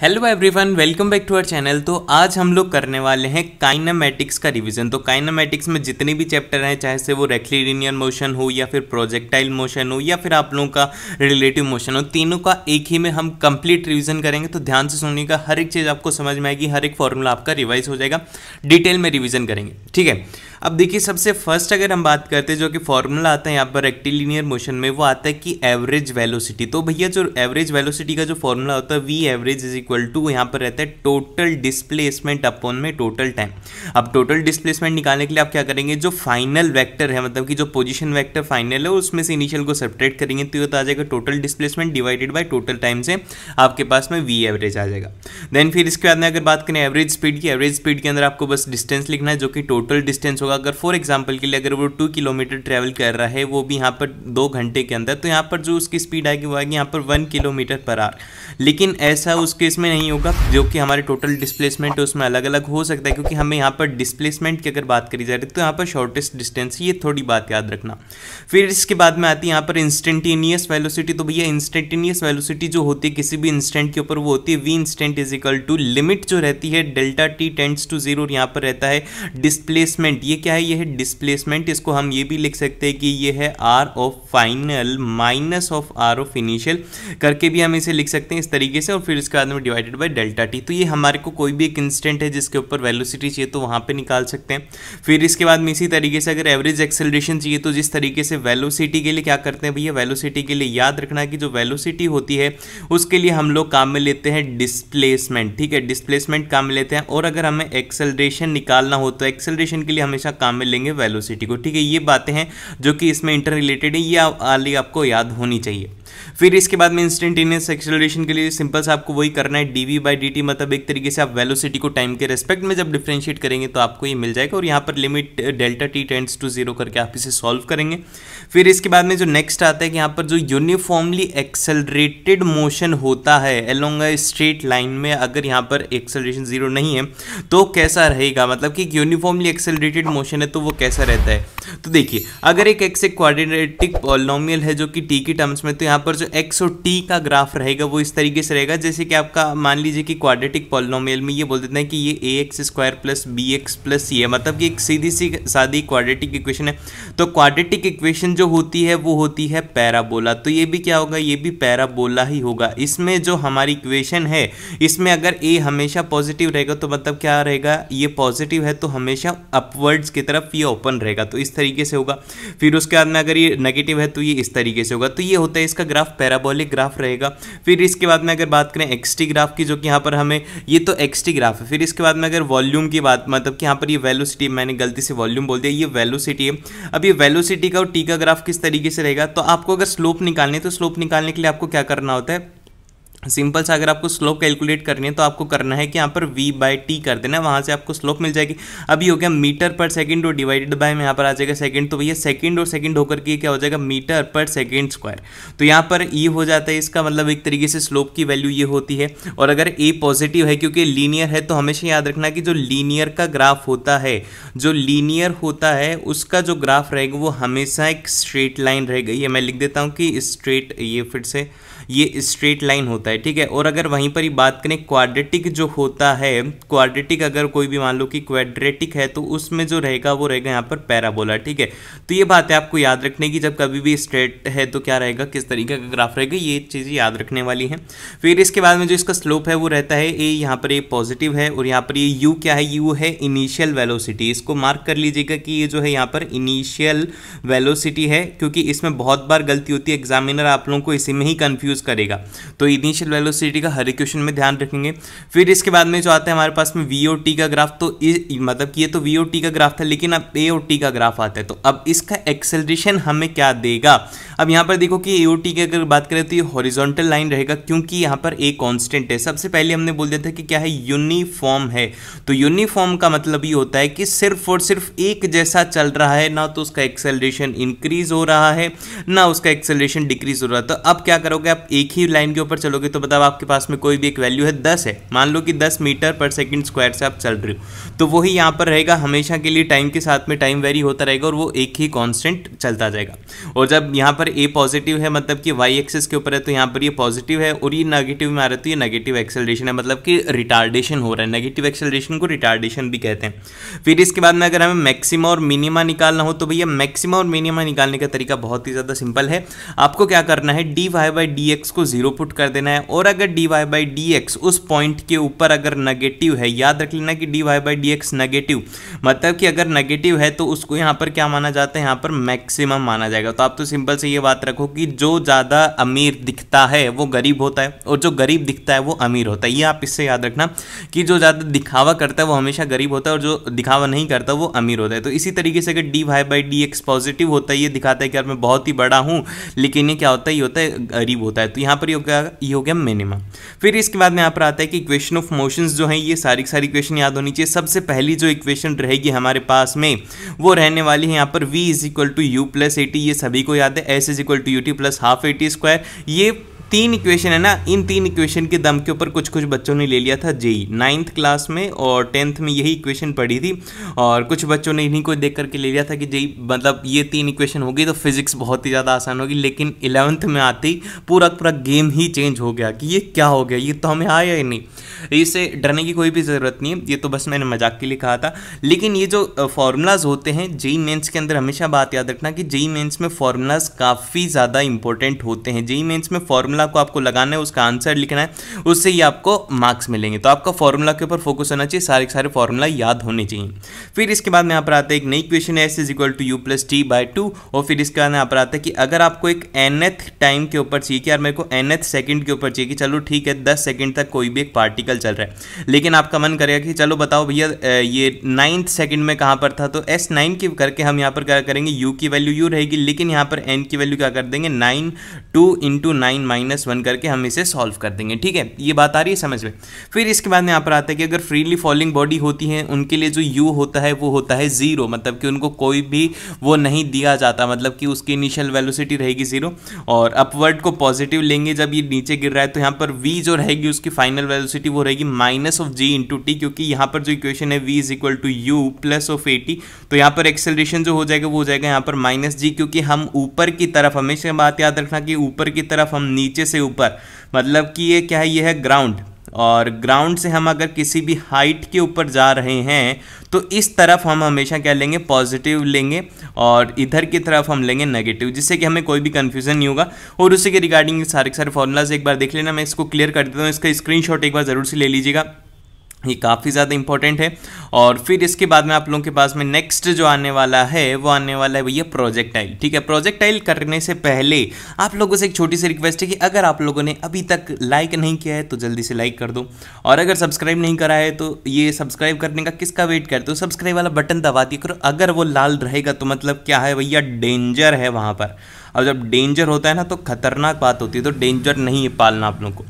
hello everyone welcome back to our channel तो आज हम लोग करने वाले हैं काइनामेटिक्स का रिवीजन तो काइनामेटिक्स में जितने भी चैप्टर हैं चाहे से वो रेक्लिडिनियन मोशन हो या फिर प्रोजेक्टाइल मोशन हो या फिर आप लोगों का रिलेटिव मोशन हो तीनों का एक ही में हम कंप्लीट रिवीजन करेंगे तो ध्यान से सुनने का हर एक चीज़ आपको समझ में आएगी हर एक फॉर्मूला आपका रिवाइज हो जाएगा डिटेल में रिविजन करेंगे ठीक है अब देखिए सबसे फर्स्ट अगर हम बात करते हैं जो कि फॉर्मूला आता है यहाँ पर रेक्टिलिनियर मोशन में वो आता है कि एवरेज वेलोसिटी तो भैया जो एवरेज वेलोसिटी का जो फॉर्मूला होता है V average is equal to यहाँ पर रहता है टोटल डिस्प्लेसमेंट अपॉन में टोटल टाइम अब टोटल डिस्प्लेसमेंट निकालने के लिए आप क्या करेंगे जो फाइनल वैक्टर है मतलब कि जो पोजिशन वैक्टर फाइनल है उसमें से इनिशियल को सेपरेट करेंगे तो ये तो आ जाएगा total displacement divided by total time से आपके पास में वी एवरेज आ जाएगा देन फिर इसके बाद में अगर बात करें एवरेज स्पीड की एवरेज स्पीड के अंदर आपको बस डिस्टेंस लिखना है जो कि टोटल डिस्टेंस होगा अगर फॉर एग्जाम्पल के लिए अगर वो टू किलोमीटर ट्रेवल कर रहा है वो भी यहाँ पर दो घंटे के अंदर तो यहाँ पर जो उसकी स्पीड आएगी वो आएगी यहाँ पर वन किलोमीटर पर आर लेकिन ऐसा उसके इसमें नहीं होगा जो कि हमारे टोटल डिस्प्लेसमेंट है उसमें अलग अलग हो सकता है क्योंकि हमें यहाँ पर डिस्प्लेसमेंट की अगर बात करी जा रही तो यहाँ पर शॉर्टेस्ट डिस्टेंस ये थोड़ी बात याद रखना फिर इसके बाद में आती है यहाँ पर इंस्टेंटेनियस वेलोसिटी तो भैया इंस्टेंटेनियस वेलोसिटी जो होती है किसी भी इंस्टेंट के ऊपर वो होती है V instant is equal to limit जो रहती है delta T tends to zero यहाँ पर रहता है डिस्प्लेसमेंट ये क्या है ये है डिस्प्लेसमेंट इसको हम ये भी लिख सकते हैं कि ये है R of final minus of R of initial करके भी हम इसे लिख सकते हैं इस तरीके से और फिर इसके बाद में डिवाइडेड बाई डेल्टा टी तो ये हमारे को कोई भी एक इंस्टेंट है जिसके ऊपर वेलोसिटी चाहिए तो वहाँ पे निकाल सकते हैं फिर इसके बाद में इसी तरीके से अगर एवरेज एक्सेलरेशन चाहिए तो जिस तरीके से वेलोसिटी के लिए क्या करते हैं भैया वेलोसिटी के लिए याद रखना कि जो वेलोसिटी होती है उसके लिए हम लोग काम में लेते हैं डिस्प्लेसमेंट ठीक है डिस्प्लेसमेंट काम में लेते हैं और अगर हमें एक्सेलरेशन निकालना हो तो एक्सेलरेशन के लिए हमेशा काम में लेंगे वेलोसिटी को ठीक है ये बातें हैं जो कि इसमें इंटर रिलेटेड है ये आपको याद होनी चाहिए फिर इसके बाद में इंस्टेंटेनियस एक्सेलरेशन के लिए सिंपल सा आपको वही करना है D V by D T मतलब एक तरीके से आप वेलोसिटी को टाइम के रेस्पेक्ट में जब डिफ्रेंशिएट करेंगे तो आपको ये मिल जाएगा और यहाँ पर limit delta T tends to zero करके आप इसे सॉल्व करेंगे फिर इसके बाद में जो नेक्स्ट आता है कि यहाँ पर जो यूनिफॉर्मली एक्सेलरेटेड मोशन होता है एलोंग स्ट्रेट लाइन में अगर यहाँ पर एक्सेलरेशन जीरो नहीं है तो कैसा रहेगा मतलब कि यूनिफॉर्मली एक्सेलरेटेड मोशन है तो वो कैसा रहता है तो देखिए अगर एक एक्स एक क्वाड्रेटिक पॉलिनोमियल है जो कि टी की टर्म्स में तो यहाँ पर जो जो एक्स और टी का ग्राफ रहेगा वो इस तरीके से रहेगा जैसे कि आपका मान लीजिए कि क्वाड्रेटिक पॉलिनोमियल में ये बोल देते हैं कि ये A X square plus B X plus C है मतलब कि एक सीधी सी सादी क्वाड्रेटिक इक्वेशन है तो क्वाड्रेटिक इक्वेशन जो होती है वो होती है पैराबोला तो ये भी क्या होगा ये भी पैराबोला ही होगा इसमें जो हमारी इक्वेशन है इसमें अगर ए हमेशा पॉजिटिव रहेगा तो मतलब क्या रहेगा ये पॉजिटिव है तो हमेशा अपवर्ड्स की तरफ ये ओपन रहेगा तो इस तरीके से होगा फिर उसके बाद में अगर ये नेगेटिव है तो ये इस तरीके से होगा तो ये होता है इसका ग्राफ पैराबोलिक ग्राफ रहेगा फिर इसके बाद में अगर बात करें एक्सटी ग्राफ की जो कि यहाँ पर हमें ये तो एक्सटी ग्राफ है फिर इसके बाद में अगर वॉल्यूम की बात मतलब कि यहाँ पर ये वैलोसिटी मैंने गलती से वॉल्यूम बोल दिया ये वैलोसिटी है अब ये वैलोसिटी का और टी का ग्राफ किस तरीके से रहेगा तो आपको अगर स्लोप निकालनी है तो स्लोप निकालने के लिए आपको क्या करना होता है सिंपल सा अगर आपको स्लोप कैलकुलेट करनी है तो आपको करना है कि यहाँ पर v बाई टी कर देना वहाँ से आपको स्लोप मिल जाएगी अभी हो गया मीटर पर सेकंड और डिवाइडेड बाय में यहाँ पर आ जाएगा सेकंड तो भैया सेकंड और सेकंड होकर के क्या हो जाएगा मीटर पर सेकंड स्क्वायर तो यहाँ पर ये e हो जाता है इसका मतलब एक तरीके से स्लोप की वैल्यू ये होती है और अगर ए पॉजिटिव है क्योंकि लीनियर है तो हमेशा याद रखना कि जो लीनियर का ग्राफ होता है जो लीनियर होता है उसका जो ग्राफ रहेगा वो हमेशा एक स्ट्रेट लाइन रहेगा ये मैं लिख देता हूँ कि स्ट्रेट ये फिर से ये स्ट्रेट लाइन होता है ठीक है और अगर वहीं पर ही बात करें क्वाड्रेटिक जो होता है क्वाड्रेटिक अगर कोई भी मान लो कि क्वाड्रेटिक है तो उसमें जो रहेगा वो रहेगा यहाँ पर पैराबोला ठीक है तो ये बात है आपको याद रखने की जब कभी भी स्ट्रेट है तो क्या रहेगा किस तरीके का ग्राफ रहेगा ये चीज़ें याद रखने वाली हैं फिर इसके बाद में जो इसका स्लोप है वो रहता है ए यहाँ पर ये पॉजिटिव है और यहाँ पर ये यू क्या है यू है इनिशियल वेलोसिटी इसको मार्क कर लीजिएगा कि ये जो है यहाँ पर इनिशियल वेलोसिटी है क्योंकि इसमें बहुत बार गलती होती है एग्जामिनर आप लोगों को इसी में ही कन्फ्यूज यूज़ करेगा तो इनिशियल वेलोसिटी का हर इक्वेशन में ध्यान रखेंगे फिर इसके बाद में जो आता है हमारे पास में वी का ग्राफ तो इ, मतलब कि ये तो वी का ग्राफ था लेकिन अब ए का ग्राफ आता है तो अब इसका एक्सेलरेशन हमें क्या देगा अब यहाँ पर देखो कि ए की अगर बात करें तो ये हॉरिजॉन्टल लाइन रहेगा क्योंकि यहाँ पर ए कॉन्स्टेंट है सबसे पहले हमने बोल दिया था कि क्या है यूनिफॉर्म है तो यूनिफॉर्म का मतलब ये होता है कि सिर्फ और सिर्फ एक जैसा चल रहा है ना तो उसका एक्सेलरेशन इंक्रीज हो रहा है ना उसका एक्सेलरेशन डिक्रीज हो रहा है तो अब क्या करोगे आप एक ही लाइन के ऊपर चलोगे तो बताओ आपके पास में कोई भी एक वैल्यू है दस है मान लो कि दस मीटर पर सेकेंड स्क्वायर से आप चल रहे हो तो वही यहाँ पर रहेगा हमेशा के लिए टाइम के साथ में टाइम वेरी होता रहेगा और वो एक ही कॉन्स्टेंट चलता जाएगा और जब यहाँ पर ए पॉजिटिव है मतलब कि वाई एक्सेस के ऊपर है तो यहाँ पर ये पॉजिटिव है और ये नेगेटिव में आ रहा है तो ये नेगेटिव एक्सेलरेशन है मतलब कि रिटार्डेशन हो रहा है नेगेटिव एक्सेलरेशन को रिटार्डेशन भी कहते हैं फिर इसके बाद में अगर हमें मैक्सिमा और मिनिमा निकालना हो तो भैया मैक्सिमा और मिनिमा निकालने का तरीका बहुत ही ज़्यादा सिंपल है आपको क्या करना है D Y by D X को जीरो पुट कर देना है और अगर D Y by D X उस पॉइंट के ऊपर अगर नेगेटिव है याद रख लेना कि D Y by D X negative मतलब कि अगर नेगेटिव है तो उसको यहाँ पर क्या माना जाता है यहाँ पर मैक्सिमम माना जाएगा तो आप तो सिंपल से ये बात रखो कि जो ज़्यादा अमीर दिखता है वो गरीब होता है और जो गरीब दिखता है वो अमीर होता है ये आप इससे याद रखना कि जो ज़्यादा दिखावा करता है वो हमेशा गरीब होता है और जो दिखावा नहीं करता वो अमीर होता है तो इसी तरीके से अगर D Y by D X positive होता है ये दिखाता है कि यार मैं बहुत ही बड़ा हूँ लेकिन ये क्या होता है ये होता है गरीब होता है है तो यहाँ पर ये हो गया हो गया मिनिमम फिर इसके बाद में यहाँ पर आता है कि इक्वेशन ऑफ मोशन जो है ये सारी सारी इक्वेशन याद होनी चाहिए सबसे पहली जो इक्वेशन रहेगी हमारे पास में वो रहने वाली है यहाँ पर V is equal to U plus AT ये सभी को याद है S is equal to U T plus half AT square ये तीन इक्वेशन है ना इन तीन इक्वेशन के दम के ऊपर कुछ कुछ बच्चों ने ले लिया था जेई नाइन्थ क्लास में और टेंथ में यही इक्वेशन पढ़ी थी और कुछ बच्चों ने इन्हीं को देख करके ले लिया था कि जेई e, मतलब ये तीन इक्वेशन होगी तो फिजिक्स बहुत ही ज़्यादा आसान होगी लेकिन इलेवंथ में आते ही पूरा पूरा गेम ही चेंज हो गया कि ये क्या हो गया ये तो हमें आया ही नहीं इसे डरने की कोई भी ज़रूरत नहीं है ये तो बस मैंने मजाक के लिए कहा था लेकिन ये जो फार्मूलाज़ होते हैं जेई मेन्स e के अंदर हमेशा बात याद रखना कि जेई मेन्स e में फार्मूलाज़ काफ़ी ज़्यादा इंपॉर्टेंट होते हैं जेई मेन्स में फार्मूला फॉर्मूला को आपको लगाना है उसका आंसर लिखना है उससे ही आपको मार्क्स मिलेंगे तो आपका फॉर्मूला के ऊपर फोकस होना चाहिए सारे सारे फॉर्मूला याद होने चाहिए फिर इसके बाद यहाँ पर आता है एक नई क्वेश्चन है S is equal to U plus T by two और फिर इसके बाद यहाँ पर आता है कि अगर आपको एक एनथ टाइम के ऊपर चाहिए कि यार मेरे को एनथ सेकंड के ऊपर चाहिए कि चलो ठीक है दस सेकंड तक कोई भी एक पार्टिकल चल रहा है लेकिन आपका मन करेगा कि चलो बताओ भैया ये नाइन्थ सेकंड में कहाँ पर था तो एस नाइन की करके हम यहाँ पर क्या करेंगे यू की वैल्यू यू रहेगी लेकिन यहाँ पर एन की वैल्यू क्या कर देंगे nine two into nine minus minus one करके हम इसे सॉल्व कर देंगे ठीक है ये बात आ रही है समझ में फिर इसके बाद में यहाँ पर आता है कि अगर फ्रीली फॉलिंग बॉडी होती है उनके लिए जो यू होता है वो होता है ज़ीरो मतलब कि उनको कोई भी वो नहीं दिया जाता मतलब कि उसकी इनिशियल वेलोसिटी रहेगी ज़ीरो और अपवर्ड को पॉजिटिव लेंगे जब ये नीचे गिर रहा है तो यहाँ पर वी जो रहेगी उसकी फाइनल वेलोसिटी वो रहेगी minus of G into T क्योंकि यहाँ पर जो इक्वेशन है V is equal to U plus of AT तो यहाँ पर एक्सेलरेशन जो हो जाएगा वो हो जाएगा यहाँ पर माइनस जी क्योंकि हम ऊपर की तरफ हमेशा बात याद रखना कि ऊपर की तरफ हम नीचे नीचे से ऊपर मतलब कि ये क्या है ये है ग्राउंड और ग्राउंड से हम अगर किसी भी हाइट के ऊपर जा रहे हैं तो इस तरफ हम हमेशा क्या लेंगे पॉजिटिव लेंगे और इधर की तरफ हम लेंगे नेगेटिव जिससे कि हमें कोई भी कन्फ्यूजन नहीं होगा और उसी के रिगार्डिंग सारे सारे फॉर्मूलाज एक बार देख लेना मैं इसको क्लियर कर देता हूँ इसका स्क्रीनशॉट एक बार ज़रूर से ले लीजिएगा ये काफ़ी ज़्यादा इंपॉर्टेंट है और फिर इसके बाद में आप लोगों के पास में नेक्स्ट जो आने वाला है वो आने वाला है भैया प्रोजेक्टाइल ठीक है प्रोजेक्टाइल करने से पहले आप लोगों से एक छोटी सी रिक्वेस्ट है कि अगर आप लोगों ने अभी तक लाइक नहीं किया है तो जल्दी से लाइक कर दो और अगर सब्सक्राइब नहीं करा है तो ये सब्सक्राइब करने का किसका वेट करते हो सब्सक्राइब वाला बटन दबा दिया करो अगर वो लाल रहेगा तो मतलब क्या है भैया डेंजर है वहाँ पर और जब डेंजर होता है ना तो खतरनाक बात होती है तो डेंजर नहीं है पालना आप लोगों को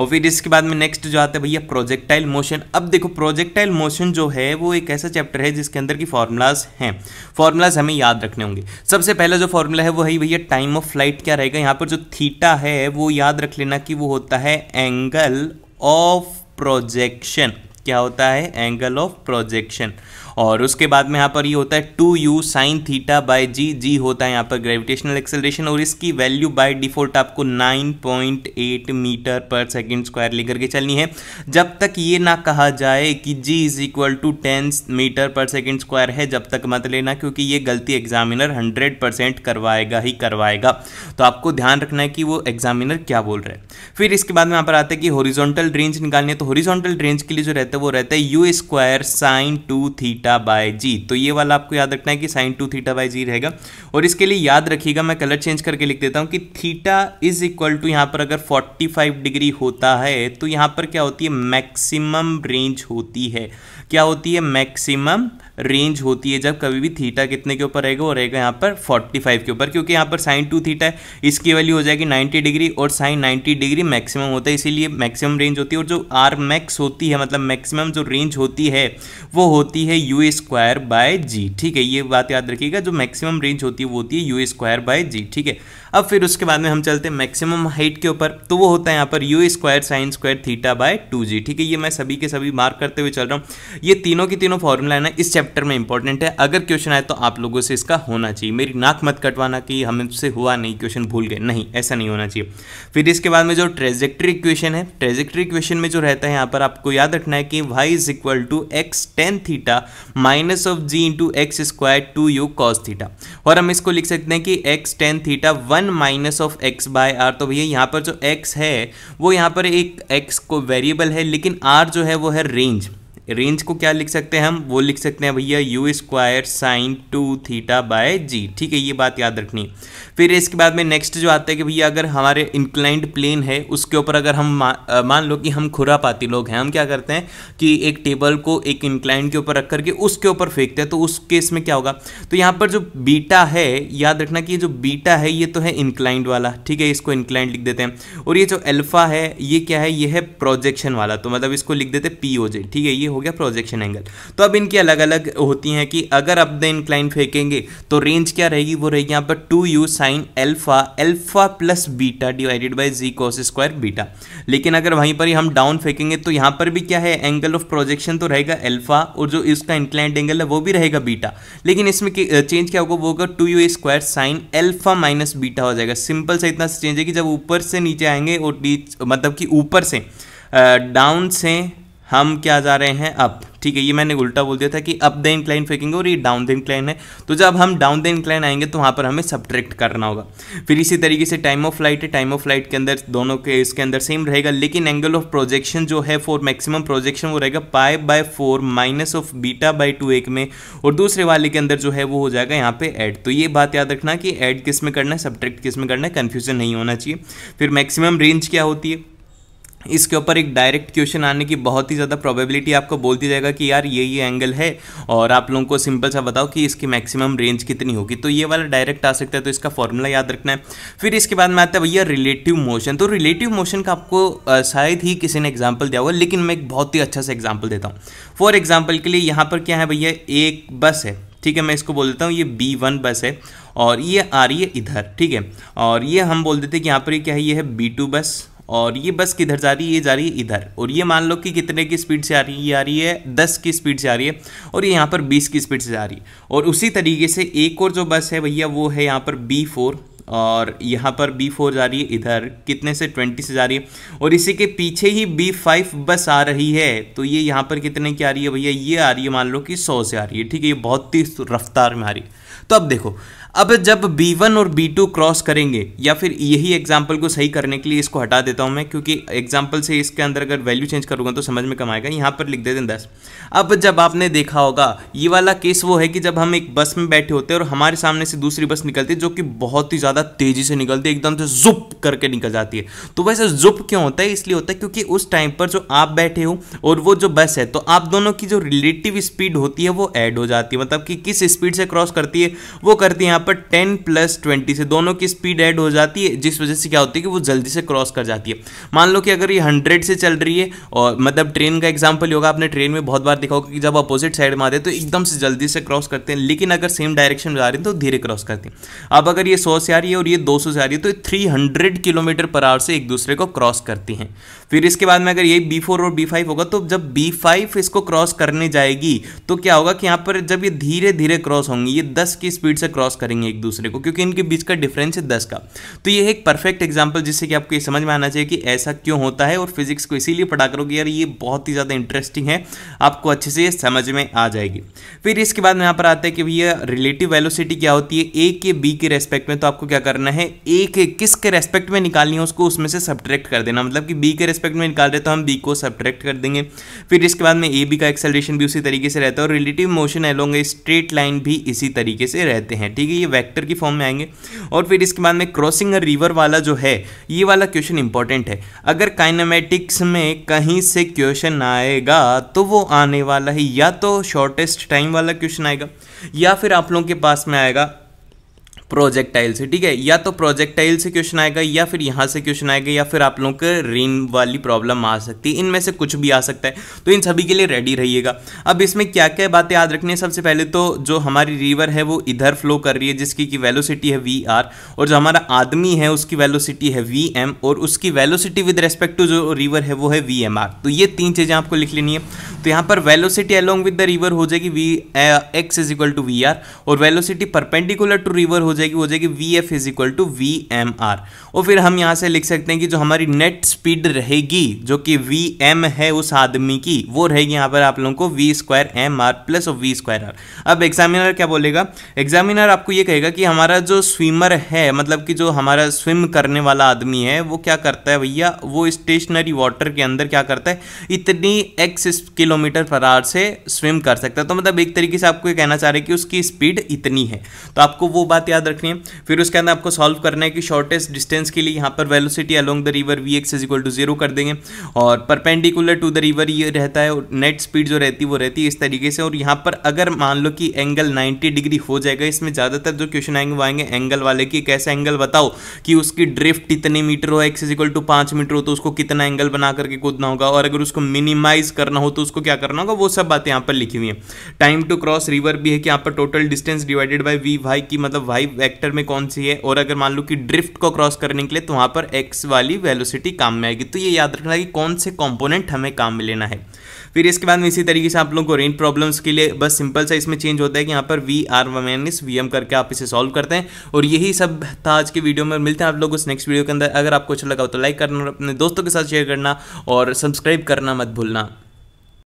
और फिर इसके बाद में नेक्स्ट जो आता है भैया प्रोजेक्टाइल मोशन अब देखो प्रोजेक्टाइल मोशन जो है वो एक ऐसा चैप्टर है जिसके अंदर की फॉर्मूलाज हैं फॉर्मूलाज हमें याद रखने होंगे सबसे पहला जो फॉर्मूला है वो है भैया टाइम ऑफ फ्लाइट क्या रहेगा यहाँ पर जो थीटा है वो याद रख लेना कि वो होता है एंगल ऑफ प्रोजेक्शन क्या होता है एंगल ऑफ प्रोजेक्शन और उसके बाद में यहाँ पर ये होता है two U sine theta by G G होता है यहाँ पर ग्रेविटेशनल एक्सेलरेशन और इसकी वैल्यू बाय डिफॉल्ट आपको 9.8 मीटर पर सेकेंड स्क्वायर लेकर के चलनी है जब तक ये ना कहा जाए कि G is equal to ten metre per second square है जब तक मत लेना क्योंकि ये गलती एग्जामिनर हंड्रेड परसेंट करवाएगा ही करवाएगा तो आपको ध्यान रखना है कि वो एग्जामिनर क्या बोल रहे हैं फिर इसके बाद में यहाँ पर आता है कि हॉरिजॉन्टल रेंज निकालनी है तो होरिजोंटल रेंज के लिए जो रहता है वो रहता है U square sine two theta theta by G तो ये वाला आपको याद रखना है कि sine two theta by G रहेगा और इसके लिए याद रखिएगा मैं कलर चेंज करके लिख देता हूँ कि थीटा इज इक्वल टू यहाँ पर अगर 45 डिग्री होता है तो यहाँ पर क्या होती है मैक्सिमम रेंज होती है क्या होती है मैक्सिमम रेंज होती है जब कभी भी थीटा कितने के ऊपर रहेगा वो रहेगा यहाँ पर 45 के ऊपर क्योंकि यहाँ पर साइन टू थीटा है इसकी वैल्यू हो जाएगी 90 डिग्री और साइन 90 डिग्री मैक्सिमम होता है इसीलिए मैक्सिमम रेंज होती है और जो आर मैक्स होती है मतलब मैक्सिमम जो रेंज होती है वो होती है यू स्क्वायर बाय जी ठीक है ये बात याद रखिएगा जो मैक्सिमम रेंज होती है वो होती है यू स्क्वायर बाय जी ठीक है अब फिर उसके बाद में हम चलते हैं मैक्सिमम हाइट के ऊपर तो वो होता है यहाँ पर U square sine square theta by two G ठीक है ये मैं सभी के सभी मार्क करते हुए चल रहा हूँ ये तीनों की तीनों फॉर्मूला है ना इस चैप्टर चैप्टर में इंपॉर्टेंट है अगर क्वेश्चन आए तो आप लोगों से इसका होना चाहिए मेरी नाक मत कटवाना कि हमसे हुआ नहीं क्वेश्चन भूल गए नहीं ऐसा नहीं होना चाहिए फिर इसके बाद में जो ट्रेजेक्ट्री क्वेश्चन है ट्रेजेक्ट्री क्वेश्चन में जो रहता है यहाँ पर आपको याद रखना है कि Y is equal to X tan theta minus of G into X square two U cos theta और हम इसको लिख सकते हैं कि X tan theta one minus of X by R तो भैया यहाँ पर जो एक्स है वो यहाँ पर एक एक्स को वेरिएबल है लेकिन आर जो है वो है रेंज रेंज को क्या लिख सकते हैं हम वो लिख सकते हैं भैया U square sine two theta by G ठीक है ये बात याद रखनी फिर इसके बाद में नेक्स्ट जो आता है कि भैया अगर हमारे इंक्लाइंड प्लेन है उसके ऊपर अगर हम मा, मान लो कि हम खुरापाती लोग हैं हम क्या करते हैं कि एक टेबल को एक इंक्लाइंड के ऊपर रख करके उसके ऊपर फेंकते हैं तो उस केस में क्या होगा तो यहाँ पर जो बीटा है याद रखना कि जो बीटा है ये तो है इंक्लाइंड वाला ठीक है इसको इंक्लाइंड लिख देते हैं और ये जो एल्फा है ये क्या है ये है प्रोजेक्शन वाला तो मतलब इसको लिख देते हैं पी ठीक है ये हो गया प्रोजेक्शन एंगल तो अब इनकी अलग अलग होती हैं कि अगर अब द इनक्लाइन फेंकेंगे तो रेंज क्या रहेगी वो रहेगी यहाँ पर two U sine alpha alpha plus beta divided by G cos square beta लेकिन अगर वहीं पर ही हम डाउन फेंकेंगे तो यहाँ पर भी क्या है एंगल ऑफ प्रोजेक्शन तो रहेगा एल्फा और जो इसका इंक्लाइंट एंगल है वो भी रहेगा बीटा लेकिन इसमें चेंज क्या होगा वो होगा two U square sine alpha minus beta हो जाएगा सिंपल से इतना चेंज है कि जब ऊपर से नीचे आएंगे और मतलब कि ऊपर से डाउन से हम क्या जा रहे हैं अप ठीक है ये मैंने उल्टा बोल दिया था कि अप द इंक्लाइन फेंकेंगे और ये डाउन द इंक्लाइन है तो जब हम डाउन द इंक्लाइन आएंगे तो वहाँ पर हमें सब्ट्रैक्ट करना होगा फिर इसी तरीके से टाइम ऑफ फ्लाइट है टाइम ऑफ फ्लाइट के अंदर दोनों के इसके अंदर सेम रहेगा लेकिन एंगल ऑफ प्रोजेक्शन जो है फॉर मैक्सिमम प्रोजेक्शन वो रहेगा pi by four minus of beta by two एक में और दूसरे वाले के अंदर जो है वो हो जाएगा यहाँ पे एड तो ये बात याद रखना कि ऐड किस में करना है सब्ट्रैक्ट किस में करना है कन्फ्यूजन नहीं होना चाहिए फिर मैक्सिमम रेंज क्या होती है इसके ऊपर एक डायरेक्ट क्वेश्चन आने की बहुत ही ज़्यादा प्रोबेबिलिटी आपको बोल दी जाएगा कि यार ये ये एंगल है और आप लोगों को सिंपल सा बताओ कि इसकी मैक्सिमम रेंज कितनी होगी तो ये वाला डायरेक्ट आ सकता है तो इसका फॉर्मूला याद रखना है फिर इसके बाद में आता है भैया रिलेटिव मोशन तो रिलेटिव मोशन का आपको शायद ही किसी ने एग्जाम्पल दिया होगा लेकिन मैं एक बहुत ही अच्छा सा एग्जाम्पल देता हूँ फॉर एग्जाम्पल के लिए यहाँ पर क्या है भैया एक बस है ठीक है मैं इसको बोल देता हूँ ये बी वन बस है और ये आ रही है इधर ठीक है और ये हम बोल देते हैं कि यहाँ पर क्या है ये है बी टू बस और ये बस किधर जा रही है ये जा रही है इधर और ये मान लो कि कितने की स्पीड से आ रही है ये आ रही है दस की स्पीड से आ रही है और ये यहाँ पर बीस की स्पीड से आ रही है और उसी तरीके से एक और जो बस है भैया वो है यहाँ पर बी फोर और यहाँ पर बी फोर जा रही है इधर कितने से ट्वेंटी से जा रही है और इसी के पीछे ही बी फाइव बस आ रही है तो ये यहाँ पर कितने की आ रही है भैया ये आ रही है मान लो कि सौ से आ रही है ठीक है ये बहुत ही रफ्तार में आ रही है तो अब देखो अब जब B1 और B2 क्रॉस करेंगे या फिर यही एग्जाम्पल को सही करने के लिए इसको हटा देता हूँ मैं क्योंकि एग्जाम्पल से इसके अंदर अगर वैल्यू चेंज करूँगा तो समझ में कम आएगा यहाँ पर लिख देते दस अब जब आपने देखा होगा ये वाला केस वो है कि जब हम एक बस में बैठे होते हैं और हमारे सामने से दूसरी बस निकलती है जो कि बहुत ही ज़्यादा तेज़ी से निकलती है एकदम से जुप करके निकल जाती है तो वैसे जुप क्यों होता है इसलिए होता है क्योंकि उस टाइम पर जो आप बैठे हो और वो जो बस है तो आप दोनों की जो रिलेटिव स्पीड होती है वो एड हो जाती है मतलब कि किस स्पीड से क्रॉस करती है वो करती है यहाँ पर टेन प्लस ट्वेंटी से दोनों की स्पीड ऐड हो जाती है जिस वजह से क्या होती है कि वो जल्दी से क्रॉस कर जाती है मान लो कि अगर ये हंड्रेड से चल रही है और मतलब ट्रेन का एग्जाम्पल होगा आपने ट्रेन में बहुत बार देखा होगा कि जब अपोजिट साइड में आते हैं तो एकदम से जल्दी से क्रॉस करते हैं लेकिन अगर सेम डायरेक्शन में आ रहे हैं तो धीरे क्रॉस करते हैं अब अगर ये सौ से आ रही है और ये दो से आ रही है तो three hundred kilometre per hour से एक दूसरे को क्रॉस करती हैं फिर इसके बाद में अगर ये बी फोर और बी फाइव होगा तो जब बी फाइव इसको क्रॉस करने जाएगी तो क्या होगा कि यहाँ पर जब ये धीरे धीरे क्रॉस होंगी ये दस की स्पीड से क्रॉस करेंगे एक दूसरे को क्योंकि इनके बीच का डिफरेंस है दस का तो ये एक परफेक्ट एग्जाम्पल जिससे कि आपको ये समझ में आना चाहिए कि ऐसा क्यों होता है और फिजिक्स को इसीलिए पढ़ा करोगे यार ये बहुत ही ज़्यादा इंटरेस्टिंग है आपको अच्छे से समझ में आ जाएगी फिर इसके बाद यहाँ पर आता है कि भैया रिलेटिव वेलोसिटी क्या होती है ए के बी के रेस्पेक्ट में तो आपको क्या करना है ए के किस के रेस्पेक्ट में निकालनी है उसको उसमें से सब्ट्रैक्ट कर देना मतलब कि बी के रेस्पेक्ट में निकाल रहे तो हम बी को सब्ट्रैक्ट कर देंगे फिर इसके बाद में ए बी का एक्सेलरेशन भी उसी तरीके से रहता है और relative motion along straight line भी इसी तरीके से रहते हैं ठीक है ये वैक्टर की फॉर्म में आएंगे और फिर इसके बाद में क्रॉसिंग अ रिवर वाला जो है ये वाला क्वेश्चन इंपॉर्टेंट है अगर काइनामेटिक्स में कहीं से क्वेश्चन आएगा तो वो आने वाला ही या तो शॉर्टेस्ट टाइम वाला क्वेश्चन आएगा या फिर आप लोगों के पास में आएगा प्रोजेक्टाइल से ठीक है या तो प्रोजेक्टाइल से क्वेश्चन आएगा या फिर यहाँ से क्वेश्चन आएगा या फिर आप लोगों के रेन वाली प्रॉब्लम आ सकती है इनमें से कुछ भी आ सकता है तो इन सभी के लिए रेडी रहिएगा अब इसमें क्या क्या बातें याद रखनी है सबसे पहले तो जो हमारी रिवर है वो इधर फ्लो कर रही है जिसकी कि वेलोसिटी है वी आर और जो हमारा आदमी है उसकी वेलोसिटी है वी एम और उसकी वेलोसिटी विद रेस्पेक्ट टू जो रिवर है वो है वी एम आर तो ये तीन चीज़ें आपको लिख लेनी है तो यहाँ पर velocity along with the river हो जाएगी V x is equal to V R और वेलोसिटी परपेंडिकुलर टू रिवर हो जाएगी वो हो जाएगी V F is equal to V M R और फिर हम यहाँ से लिख सकते हैं कि जो हमारी नेट स्पीड रहेगी जो कि वी एम है उस आदमी की वो रहेगी यहाँ पर आप लोगों को V square M R plus और वी स्क्वायर आर अब एग्जामिनर क्या बोलेगा एग्जामिनर आपको ये कहेगा कि हमारा जो स्विमर है मतलब कि जो हमारा स्विम करने वाला आदमी है वो क्या करता है भैया वो स्टेशनरी वाटर के अंदर क्या करता है इतनी एक्स किलोमीटर पर आर से स्विम कर सकता है तो मतलब एक तरीके से आपको ये कहना चाह रहे हैं कि उसकी स्पीड इतनी है तो आपको वो बात याद रखनी है फिर उसके अंदर आपको सॉल्व करना है कि शॉर्टेस्ट डिस्टेंस के लिए यहाँ पर velocity along the river v x is equal to zero कर देंगे और परपेंडिकुलर टू द रिवर ये रहता है और नेट स्पीड जो रहती है वो रहती है इस तरीके से और यहाँ पर अगर मान लो कि एंगल नाइन्टी डिग्री हो जाएगा इसमें ज़्यादातर जो क्वेश्चन आएंगे वो आएंगे एंगल वाले कि कैसे एंगल बताओ कि उसकी ड्रिफ्ट इतने मीटर हो एक्स इज इक्वल टू पाँच मीटर हो तो उसको कितना एंगल बना करके कूदना होगा और अगर उसको मिनिमाइज करना हो तो उसको क्या करना होगा वो सब बातें यहाँ पर लिखी हुई हैं टाइम टू क्रॉस रिवर भी है कि यहाँ पर total distance divided by v y की मतलब वाई वेक्टर में कौन सी है और अगर मान लो कि ड्रिफ्ट को क्रॉस करने के लिए तो वहाँ पर एक्स वाली वेलोसिटी काम में आएगी तो ये याद रखना कि कौन से कॉम्पोनेंट हमें काम में लेना है फिर इसके बाद में इसी तरीके से आप लोगों को रेन प्रॉब्लम्स के लिए बस सिंपल सा इसमें चेंज होता है कि यहाँ पर v r minus v m करके आप इसे सॉल्व करते हैं और यही सब था आज के वीडियो में मिलते हैं आप लोग उस नेक्स्ट वीडियो के अंदर अगर आपको अच्छा लगा हो तो लाइक करना और अपने दोस्तों के साथ शेयर करना और सब्सक्राइब करना मत भूलना